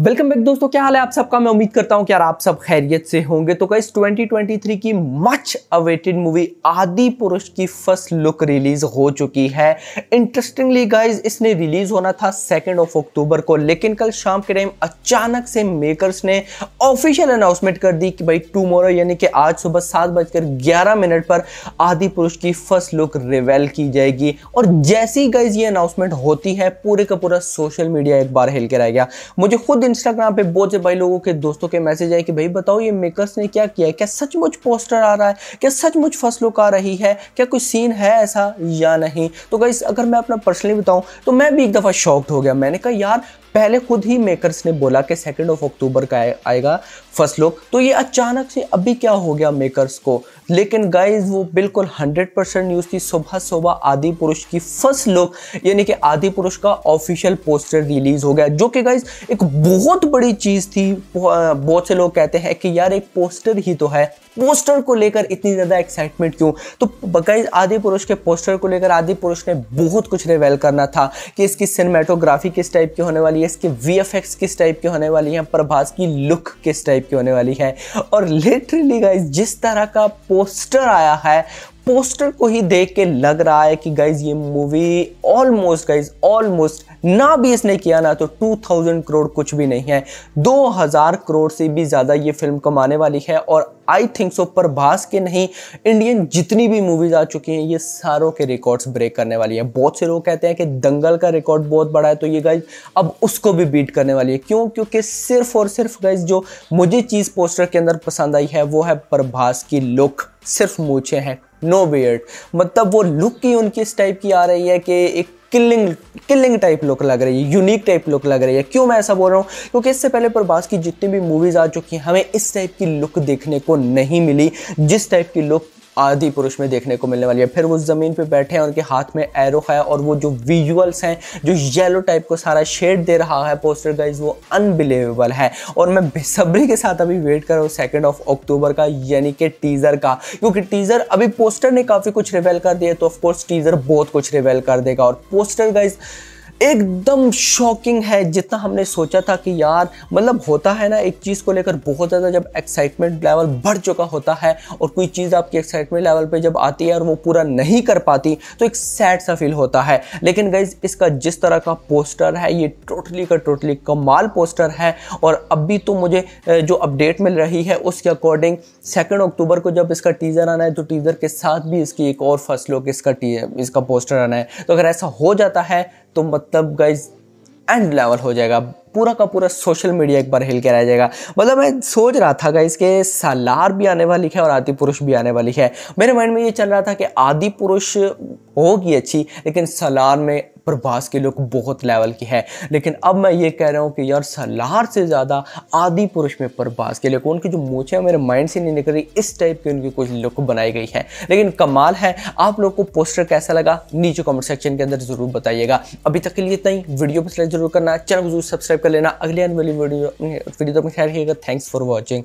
welcome back दोस्तों क्या हाल है आप सबका मैं उम्मीद करता हूं कि यार आप सब खैरियत से होंगे तो कई 2023 की मच अवेटेड मूवी आदि पुरुष की फर्स्ट लुक रिलीज हो चुकी है इंटरेस्टिंगली गाइस इसने रिलीज होना था सेकेंड ऑफ अक्टूबर को लेकिन कल शाम के टाइम अचानक से मेकर्स ने ऑफिशियल अनाउंसमेंट कर दी कि भाई टूमोरो यानी कि आज सुबह सात बजकर ग्यारह मिनट पर आदि पुरुष की फर्स्ट लुक रिवेल की जाएगी और जैसी गाइज ये अनाउंसमेंट होती है पूरे का पूरा सोशल मीडिया एक बार हिल के रह गया मुझे खुद इंस्टाग्राम पे बहुत से भाई लोगों के दोस्तों के मैसेज आए कि भाई बताओ ये मेकर्स ने क्या किया है क्या सचमुच पोस्टर आ रहा है क्या सचमुच फर्स्ट लुक आ रही है क्या कोई सीन है ऐसा या नहीं तो गाइस अगर मैं अपना पर्सनली बताऊं तो मैं भी एक दफ़ा शॉक्ड हो गया मैंने कहा यार पहले खुद ही मेकर्स ने बोला कि सेकेंड ऑफ अक्टूबर का आएगा फर्स्ट लुक तो ये अचानक से अभी क्या हो गया मेकर्स को लेकिन गाइज वो बिल्कुल 100 परसेंट न्यूज़ थी सुबह सुबह आदि पुरुष की फर्स्ट लुक यानी कि आदि पुरुष का ऑफिशियल पोस्टर रिलीज हो गया जो कि गाइज एक बहुत बड़ी चीज़ थी बहुत से लोग कहते हैं कि यार एक पोस्टर ही तो है पोस्टर को लेकर इतनी ज़्यादा एक्साइटमेंट क्यों तो बकाइज आदि पुरुष के पोस्टर को लेकर आदि पुरुष ने बहुत कुछ रिवेल करना था कि इसकी सिनेमाटोग्राफी किस टाइप की होने वाली है इसके वी किस टाइप की होने वाली है प्रभास की लुक किस टाइप की होने वाली है और लिटरली गाइज जिस तरह का पोस्टर आया है पोस्टर को ही देख के लग रहा है कि गाइज ये मूवी ऑलमोस्ट गाइज ऑलमोस्ट ना भी इसने किया ना तो 2000 करोड़ कुछ भी नहीं है 2000 करोड़ से भी ज़्यादा ये फिल्म कमाने वाली है और आई थिंक सो प्रभास के नहीं इंडियन जितनी भी मूवीज़ आ चुकी हैं ये सारों के रिकॉर्ड्स ब्रेक करने वाली है बहुत से लोग कहते हैं कि दंगल का रिकॉर्ड बहुत बड़ा है तो ये गाइज अब उसको भी बीट करने वाली है क्यों क्योंकि सिर्फ और सिर्फ गाइज जो मुझे चीज़ पोस्टर के अंदर पसंद आई है वो है प्रभास की लुक सिर्फ मूछे हैं नो बियर्ड मतलब वो लुक ही उनकी इस टाइप की आ रही है कि एक किलिंग किलिंग टाइप लुक लग रही है यूनिक टाइप लुक लग रही है क्यों मैं ऐसा बोल रहा हूँ क्योंकि इससे पहले प्रभास की जितनी भी मूवीज़ आ चुकी हैं हमें इस टाइप की लुक देखने को नहीं मिली जिस टाइप की लुक आदि पुरुष में देखने को मिलने वाली है फिर वो ज़मीन पर बैठे हैं उनके हाथ में एरो है और वो जो विजुअल्स हैं जो येलो टाइप को सारा शेड दे रहा है पोस्टर गाइज वो अनबिलीवेबल है और मैं बेसब्री के साथ अभी वेट कर रहा हूँ सेकेंड ऑफ अक्टूबर का यानी कि टीज़र का क्योंकि टीज़र अभी पोस्टर ने काफ़ी कुछ रिवेल कर दिया तो ऑफकोर्स टीज़र बहुत कुछ रिवेल कर देगा और पोस्टर गाइज एकदम शॉकिंग है जितना हमने सोचा था कि यार मतलब होता है ना एक चीज़ को लेकर बहुत ज़्यादा जब एक्साइटमेंट लेवल बढ़ चुका होता है और कोई चीज़ आपकी एक्साइटमेंट लेवल पे जब आती है और वो पूरा नहीं कर पाती तो एक सैड सा फील होता है लेकिन गाइज इसका जिस तरह का पोस्टर है ये टोटली का टोटली कमाल पोस्टर है और अभी तो मुझे जो अपडेट मिल रही है उसके अकॉर्डिंग सेकेंड अक्टूबर को जब इसका टीज़र आना है तो टीज़र के साथ भी इसकी एक और फर्स्ट लुक इसका इसका पोस्टर आना है तो अगर ऐसा हो जाता है तो मतलब गाइज एंड लेवल हो जाएगा पूरा का पूरा सोशल मीडिया एक बार हिल के रह जाएगा मतलब मैं सोच रहा था गाइज़ के सालार भी आने वाली है और आदि पुरुष भी आने वाली है मेरे माइंड में ये चल रहा था कि आदि पुरुष होगी अच्छी लेकिन सालार में प्रभास की लुक बहुत लेवल की है लेकिन अब मैं ये कह रहा हूँ कि यार सलार से ज़्यादा आदि पुरुष में प्रभास की लुक उनकी जो मूछें मेरे माइंड से नहीं निकल रही इस टाइप की उनकी कुछ लुक बनाई गई है लेकिन कमाल है आप लोग को पोस्टर कैसा लगा नीचे कमेंट सेक्शन के अंदर ज़रूर बताइएगा अभी तक के लिए इतना ही वीडियो पसंद जरूर करना चैनल को जरूर सब्सक्राइब कर लेना अगले आने वाली वीडियो वीडियो तक तो रखिएगा थैंक्स फॉर वॉचिंग